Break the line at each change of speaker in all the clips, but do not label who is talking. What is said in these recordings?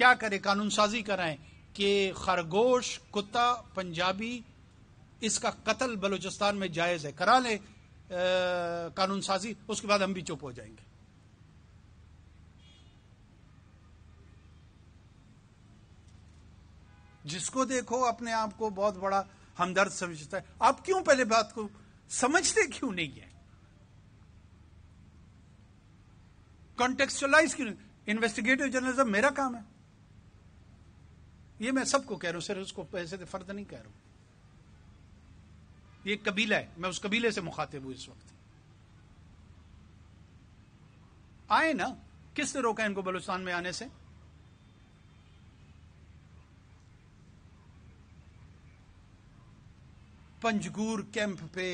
क्या करे कानून साजी कराएं कि खरगोश कुत्ता पंजाबी इसका कत्ल बलूचिस्तान में जायज है करा ले कानून साजी उसके बाद हम भी चुप हो जाएंगे जिसको देखो अपने आप को बहुत बड़ा हमदर्द समझता है आप क्यों पहले बात को समझते क्यों नहीं है कॉन्टेक्चुअलाइज क्यों इन्वेस्टिगेटिव जर्नलिज्म मेरा काम है ये मैं सबको कह रहा हूं सिर्फ उसको पैसे से फर्द नहीं कह रहा हूं ये कबीला है मैं उस कबीले से मुखातिब हूं इस वक्त आए ना किसने रोका इनको बलुस्तान में आने से पंजगूर कैंप पे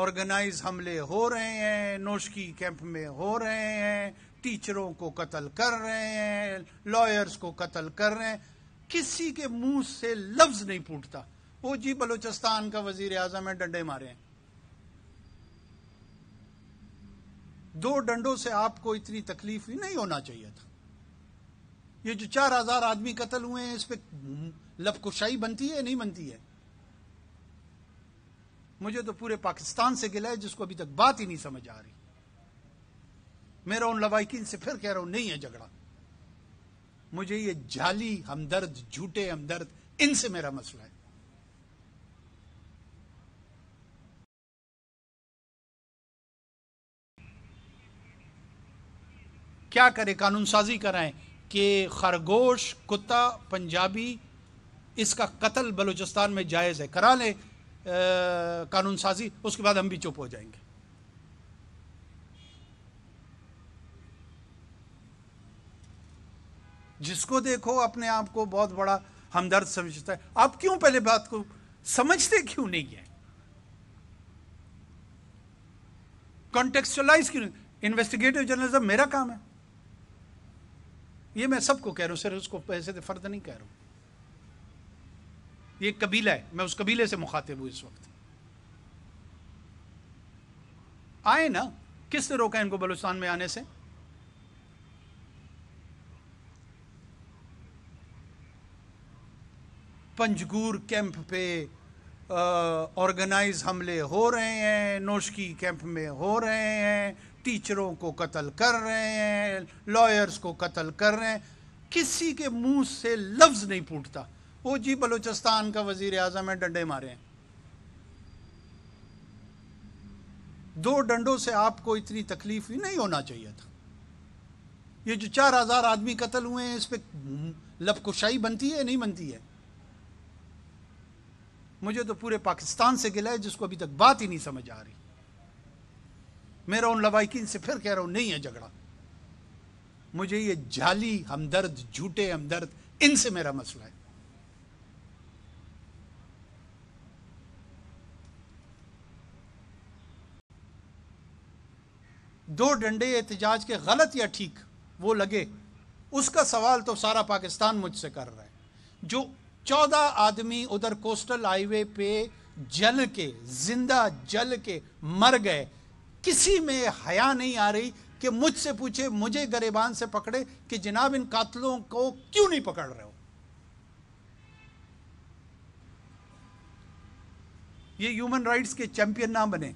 ऑर्गेनाइज हमले हो रहे हैं नोशकी कैंप में हो रहे हैं टीचरों को कत्ल कर रहे हैं लॉयर्स को कत्ल कर रहे हैं किसी के मुंह से लफ्ज नहीं फूटता वो जी बलूचिस्तान का वजीर आजम है डंडे मारे हैं दो डंडों से आपको इतनी तकलीफ ही नहीं होना चाहिए था ये जो चार हजार आदमी कत्ल हुए हैं इस पर लफकुशाई बनती है नहीं बनती है मुझे तो पूरे पाकिस्तान से गिला है जिसको अभी तक बात ही नहीं समझ आ रही मेरा उन लवाकिन से फिर कह रहा हूं नहीं है झगड़ा मुझे ये जाली हमदर्द झूठे हमदर्द इनसे मेरा मसला है क्या करें कानून साजी कराएं कि खरगोश कुत्ता पंजाबी इसका कत्ल बलूचिस्तान में जायज़ है करा लें कानून साजी उसके बाद हम भी चुप हो जाएंगे जिसको देखो अपने आप को बहुत बड़ा हमदर्द समझता है आप क्यों पहले बात को समझते क्यों नहीं है कॉन्टेक्चुअलाइज क्यों इन्वेस्टिगेटिव जर्नलिज्म मेरा काम है ये मैं सबको कह रहा हूं सिर्फ उसको पैसे से फर्द नहीं कह रहा हूं ये कबीला है मैं उस कबीले से मुखातिब हूं इस वक्त आए ना किसने रोका इनको बलुस्तान में आने से पंजगूर कैंप पे ऑर्गेनाइज हमले हो रहे हैं नोशकी कैंप में हो रहे हैं टीचरों को कत्ल कर रहे हैं लॉयर्स को कत्ल कर रहे हैं किसी के मुंह से लफ्ज़ नहीं फूटता वो जी बलूचिस्तान का वजीर अजम है डंडे मारे हैं दो डंडों से आपको इतनी तकलीफ ही नहीं होना चाहिए था ये जो चार हज़ार आदमी कत्ल हुए हैं इस पर लबकुशाई बनती है नहीं बनती है मुझे तो पूरे पाकिस्तान से गिला है जिसको अभी तक बात ही नहीं समझ आ रही मेरा उन लवाइकिन से फिर कह रहा हूं नहीं है झगड़ा मुझे ये जाली हमदर्द झूठे हमदर्द इनसे मेरा मसला है दो डंडे एहतजाज के गलत या ठीक वो लगे उसका सवाल तो सारा पाकिस्तान मुझसे कर रहा है जो चौदह आदमी उधर कोस्टल हाईवे पे जल के जिंदा जल के मर गए किसी में हया नहीं आ रही कि मुझसे पूछे मुझे गरीबान से पकड़े कि जनाब इन कातलों को क्यों नहीं पकड़ रहे हो ये ह्यूमन राइट्स के चैंपियन ना बने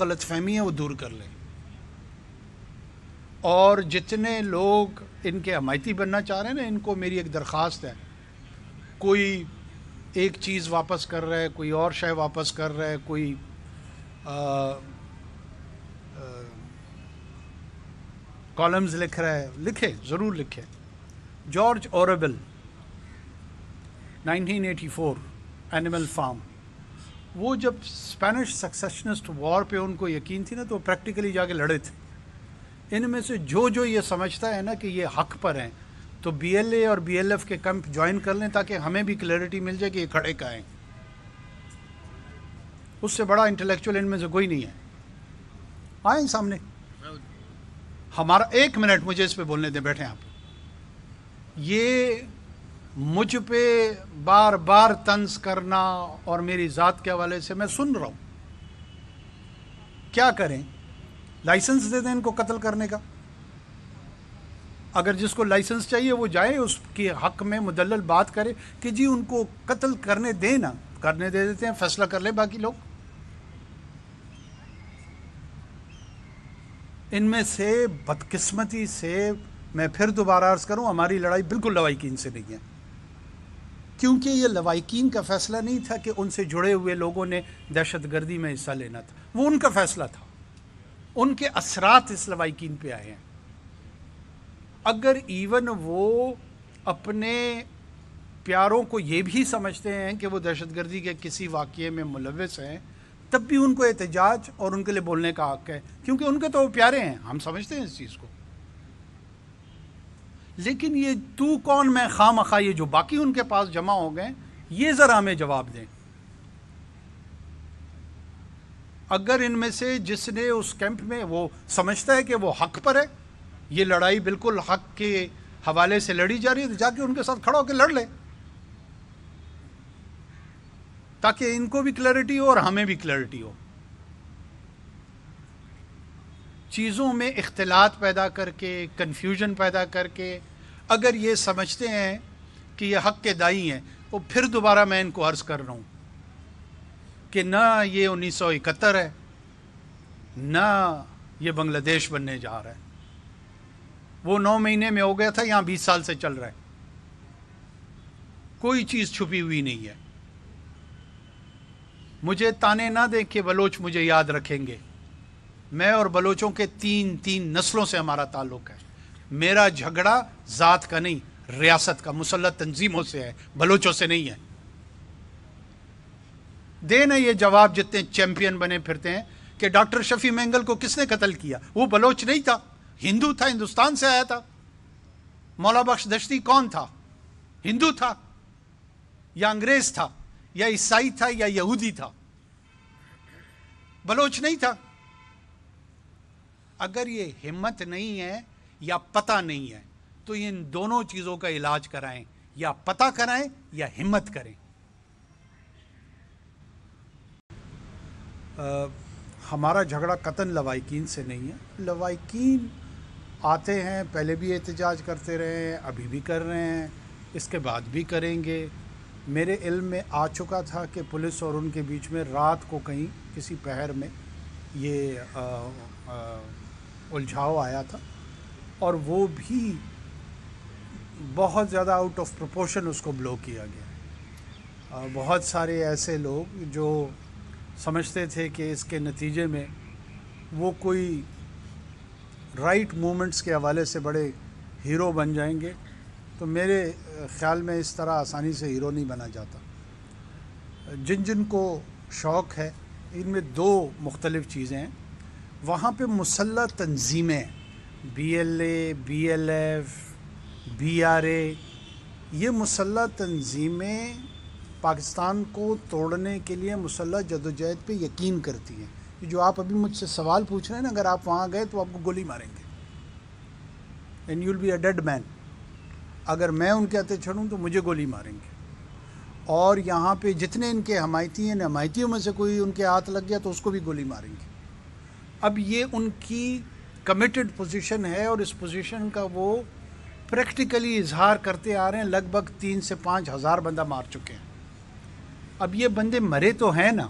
गलत फहमी है वो दूर कर लें और जितने लोग इनके हमायती बनना चाह रहे हैं ना इनको मेरी एक दरखास्त है कोई एक चीज़ वापस कर रहा है कोई और शय वापस कर रहा है कोई कॉलम्स लिख रहा है लिखे ज़रूर लिखे जॉर्ज ओरेबल 1984 एनिमल फार्म वो जब स्पेनिश सक्सेशनिस्ट वॉर पे उनको यकीन थी ना तो प्रैक्टिकली जाके लड़े थे इनमें से जो जो ये समझता है ना कि ये हक पर हैं तो ए और एफ के कैंप ज्वाइन कर लें ताकि हमें भी क्लैरिटी मिल जाए कि ये खड़े का हैं उससे बड़ा इंटेलेक्चुअल इनमें से कोई नहीं है आए सामने हमारा एक मिनट मुझे इस पे बोलने दें बैठे आप ये मुझ पे बार बार तंज करना और मेरी ज़ात के हवाले से मैं सुन रहा हूँ क्या करें लाइसेंस दे दें इनको कत्ल करने का अगर जिसको लाइसेंस चाहिए वो जाए उसके हक में मुदल बात करे कि जी उनको कत्ल करने दें ना करने दे देते हैं फैसला कर ले बाकी लोग इनमें से बदकिस्मती से मैं फिर दोबारा अर्ज़ करूं हमारी लड़ाई बिल्कुल लवाइकीन से नहीं है क्योंकि ये लवाइकीन का फ़ैसला नहीं था कि उनसे जुड़े हुए लोगों ने दहशत गर्दी में हिस्सा लेना था वो उनका फ़ैसला था उनके असरात इस लवाइकीन पे आए हैं अगर इवन वो अपने प्यारों को ये भी समझते हैं कि वो दहशतगर्दी के किसी वाक़े में मुलविस हैं तब भी उनको एहतजाज और उनके लिए बोलने का हक है क्योंकि उनके तो वो प्यारे हैं हम समझते हैं इस चीज़ को लेकिन ये तू कौन मैं खाम खा ये जो बाकी उनके पास जमा हो गए ये ज़रा हमें जवाब दें अगर इनमें से जिसने उस कैंप में वो समझता है कि वो हक पर है ये लड़ाई बिल्कुल हक के हवाले से लड़ी जा रही है तो जाके उनके साथ खड़ा होकर लड़ लें ताकि इनको भी क्लैरिटी हो और हमें भी क्लैरिटी हो चीज़ों में इख्तलात पैदा करके कन्फ्यूजन पैदा करके अगर ये समझते हैं कि ये हक के दाई हैं तो फिर दोबारा मैं इनको अर्ज़ कर रहा हूँ कि ना ये 1971 है ना ये बांग्लादेश बनने जा रहा है वो नौ महीने में हो गया था यहाँ बीस साल से चल रहा है कोई चीज़ छुपी हुई नहीं है मुझे ताने ना दे के बलोच मुझे याद रखेंगे मैं और बलोचों के तीन तीन नस्लों से हमारा ताल्लुक है मेरा झगड़ा ज़ात का नहीं रियासत का मुसलत तंजीमों से है बलोचों से नहीं है देना ये जवाब जितने चैंपियन बने फिरते हैं कि डॉक्टर शफी मैंगल को किसने कत्ल किया वो बलोच नहीं था हिंदू था हिंदुस्तान से आया था मौला बख्श दशती कौन था हिंदू था या अंग्रेज था या ईसाई था या यहूदी था बलोच नहीं था अगर ये हिम्मत नहीं है या पता नहीं है तो इन दोनों चीज़ों का इलाज कराएं या पता कराएं या हिम्मत करें आ, हमारा झगड़ा कतन लवाइकीन से नहीं है लवाइकीन आते हैं पहले भी एहतजाज करते रहे हैं अभी भी कर रहे हैं इसके बाद भी करेंगे मेरे इल्म में आ चुका था कि पुलिस और उनके बीच में रात को कहीं किसी पहर में ये उलझाव आया था और वो भी बहुत ज़्यादा आउट ऑफ प्रोपोर्शन उसको ब्लो किया गया बहुत सारे ऐसे लोग जो समझते थे कि इसके नतीजे में वो कोई राइट मूवमेंट्स के हवाले से बड़े हीरो बन जाएंगे तो मेरे ख्याल में इस तरह आसानी से हीरो नहीं बना जाता जिन जिन को शौक़ है इनमें दो मुख्तलिफ़ चीज़ें हैं वहाँ पर मुसल तंजीमें B L A B L F B R A ये मुसल्ला तंजीमें पाकिस्तान को तोड़ने के लिए मुसल्ला जदोजहद पर यकीन करती हैं जो आप अभी मुझसे सवाल पूछ रहे हैं ना अगर आप वहाँ गए तो आपको गोली मारेंगे and you'll be a dead man अगर मैं उनके आते छड़ूँ तो मुझे गोली मारेंगे और यहाँ पे जितने इनके हमायती हैं हमायतियों में से कोई उनके हाथ लग गया तो उसको भी गोली मारेंगे अब ये उनकी कमिटेड पोजीशन है और इस पोजीशन का वो प्रैक्टिकली इजहार करते आ रहे हैं लगभग तीन से पाँच हज़ार बंदा मार चुके हैं अब ये बंदे मरे तो हैं ना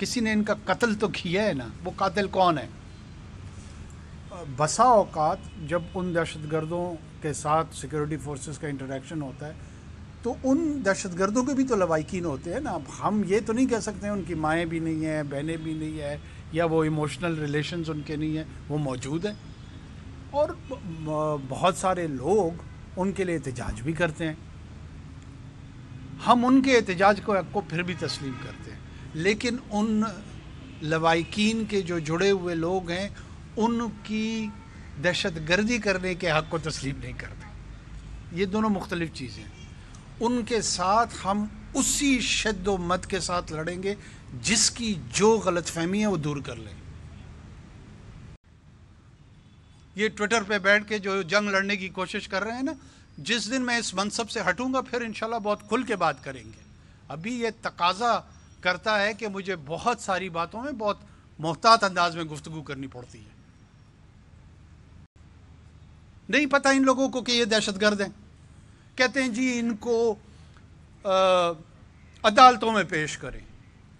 किसी ने इनका कत्ल तो किया है ना वो कातिल कौन है बसा अवकात जब उन दहशत गर्दों के साथ सिक्योरिटी फोर्सेस का इंटरेक्शन होता है तो उन दहशत गर्दों के भी तो लवाकिन होते हैं ना अब हम ये तो नहीं कह सकते हैं उनकी माएँ भी नहीं हैं बहनें भी नहीं हैं या वो इमोशनल रिलेशंस उनके नहीं हैं वो मौजूद हैं और बहुत सारे लोग उनके लिए एहतजाज भी करते हैं हम उनके एहतजाज को, को फिर भी तस्लीम करते हैं लेकिन उन लवाकिन के जो जुड़े हुए लोग हैं उनकी दहशत गर्दी करने के हक़ को तस्लीम नहीं करते ये दोनों मुख्तलिफ चीज़ें उनके साथ हम उसी शद मत के साथ लड़ेंगे जिसकी जो गलत फहमी है वो दूर कर लें ये ट्विटर पे बैठ के जो जंग लड़ने की कोशिश कर रहे हैं ना जिस दिन मैं इस मनसब से हटूंगा फिर इन बहुत खुल के बात करेंगे अभी ये तकाजा करता है कि मुझे बहुत सारी बातों में बहुत मोहतात अंदाज में गुफ्तु करनी पड़ती है नहीं पता इन लोगों को कि ये दहशत गर्द हैं कहते हैं जी इनको आ, अदालतों में पेश करें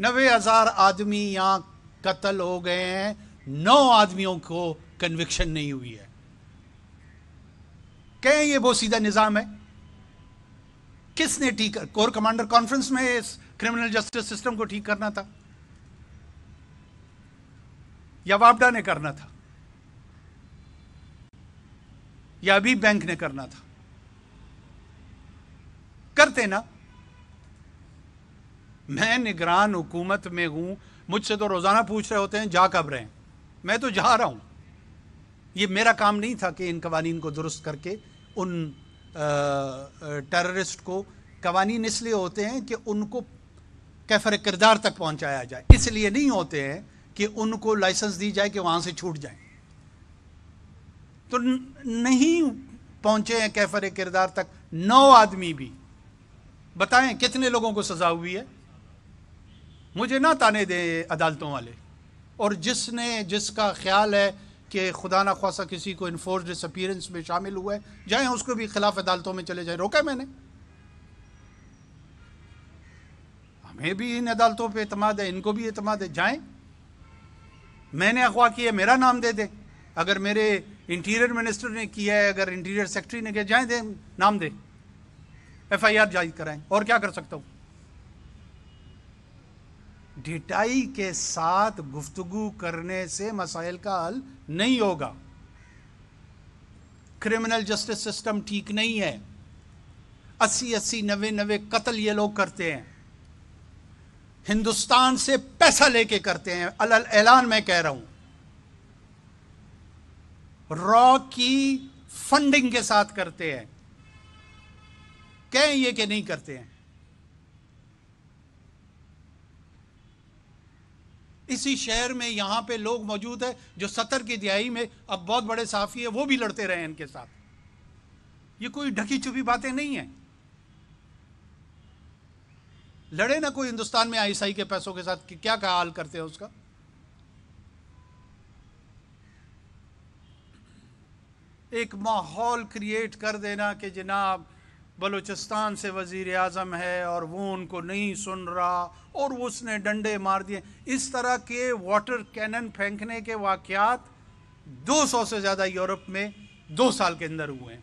नबे हज़ार आदमी यहाँ कत्ल हो गए हैं नौ आदमियों को कन्विक्शन नहीं हुई है कहें ये बहुत सीधा निज़ाम है किसने टी कोर कमांडर कॉन्फ्रेंस में इस क्रिमिनल जस्टिस सिस्टम को ठीक करना था या वापडा ने करना था या अभी बैंक ने करना था करते ना मैं निगरान हुकूमत में हूं मुझसे तो रोजाना पूछ रहे होते हैं जा कब रहे हैं मैं तो जा रहा हूं ये मेरा काम नहीं था कि इन कवानीन को दुरुस्त करके उन टेररिस्ट को कवानीन इसलिए होते हैं कि उनको कैफर किरदार तक पहुंचाया जाए इसलिए नहीं होते हैं कि उनको लाइसेंस दी जाए कि वहाँ से छूट जाए तो नहीं पहुंचे हैं कैफर किरदार तक नौ आदमी भी बताएं कितने लोगों को सजा हुई है मुझे ना ताने दें अदालतों वाले और जिसने जिसका ख्याल है कि खुदा ना खासा किसी को इन्फोर्स डिसअपियरेंस में शामिल हुआ है जाए उसको भी खिलाफ अदालतों में चले जाए रोका मैंने हमें भी इन अदालतों पर अतमाद है इनको भी अतमाद है जाए मैंने अगवा किया मेरा नाम दे दे अगर मेरे इंटीरियर मिनिस्टर ने किया है अगर इंटीरियर सेक्रेटरी ने किया जाए दे नाम दे एफ आई आर जारी कराएं और क्या कर सकता हूँ ढिटाई के साथ गुफ्तगु करने से मसाइल का हल नहीं होगा क्रिमिनल जस्टिस सिस्टम ठीक नहीं है अस्सी अस्सी नवे नवे कत्ल ये लोग करते हैं हिंदुस्तान से पैसा लेके करते हैं अलल ऐलान मैं कह रहा हूं रॉ की फंडिंग के साथ करते हैं कहें ये कि नहीं करते हैं इसी शहर में यहां पे लोग मौजूद है जो सतर की दिहाई में अब बहुत बड़े साफी है वो भी लड़ते रहे इनके साथ ये कोई ढकी छुपी बातें नहीं है लड़े ना कोई हिंदुस्तान में आईसाई के पैसों के साथ कि क्या क्या हाल करते हैं उसका एक माहौल क्रिएट कर देना कि जनाब बलूचिस्तान से वजीर आजम है और वो उनको नहीं सुन रहा और उसने डंडे मार दिए इस तरह के वाटर कैनन फेंकने के वाक़ात 200 से ज़्यादा यूरोप में दो साल के अंदर हुए हैं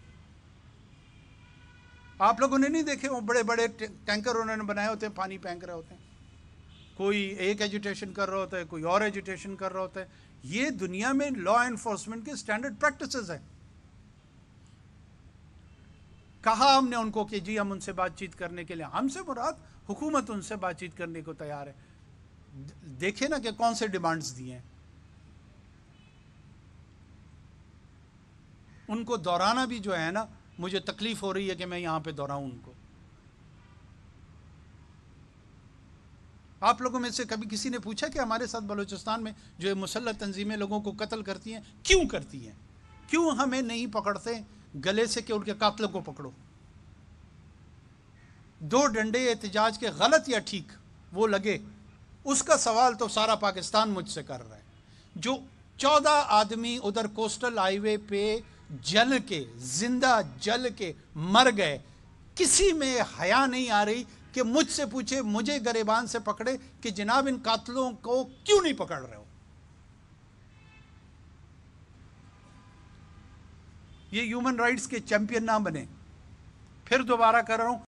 आप लोगों ने नहीं देखे वो बड़े बड़े टैंकर उन्होंने बनाए होते हैं पानी फेंक रहे होते हैं कोई एक एजुटेशन कर रहा होता है कोई और एजुटेशन कर रहा होता है ये दुनिया में लॉ एनफोर्समेंट के स्टैंडर्ड प्रैक्टिसेस हैं कहा हमने उनको कि जी हम उनसे बातचीत करने के लिए हमसे मुराद हुकूमत उनसे बातचीत करने को तैयार है देखे ना कि कौन से डिमांड्स दिए हैं उनको दोहराना भी जो है ना मुझे तकलीफ़ हो रही है कि मैं यहां पे दोहराऊं उनको आप लोगों में से कभी किसी ने पूछा कि हमारे साथ बलूचिस्तान में जो मुसलत तंजीमें लोगों को कत्ल करती हैं क्यों करती हैं क्यों हमें नहीं पकड़ते गले से कि उनके कातलों को पकड़ो दो डंडे एहतजाज के गलत या ठीक वो लगे उसका सवाल तो सारा पाकिस्तान मुझसे कर रहा है जो चौदह आदमी उधर कोस्टल हाईवे पे जल के जिंदा जल के मर गए किसी में हया नहीं आ रही कि मुझसे पूछे मुझे गरीबान से पकड़े कि जनाब इन कातलों को क्यों नहीं पकड़ रहे हो ये ह्यूमन राइट्स के चैंपियन ना बने फिर दोबारा कर रहा हूं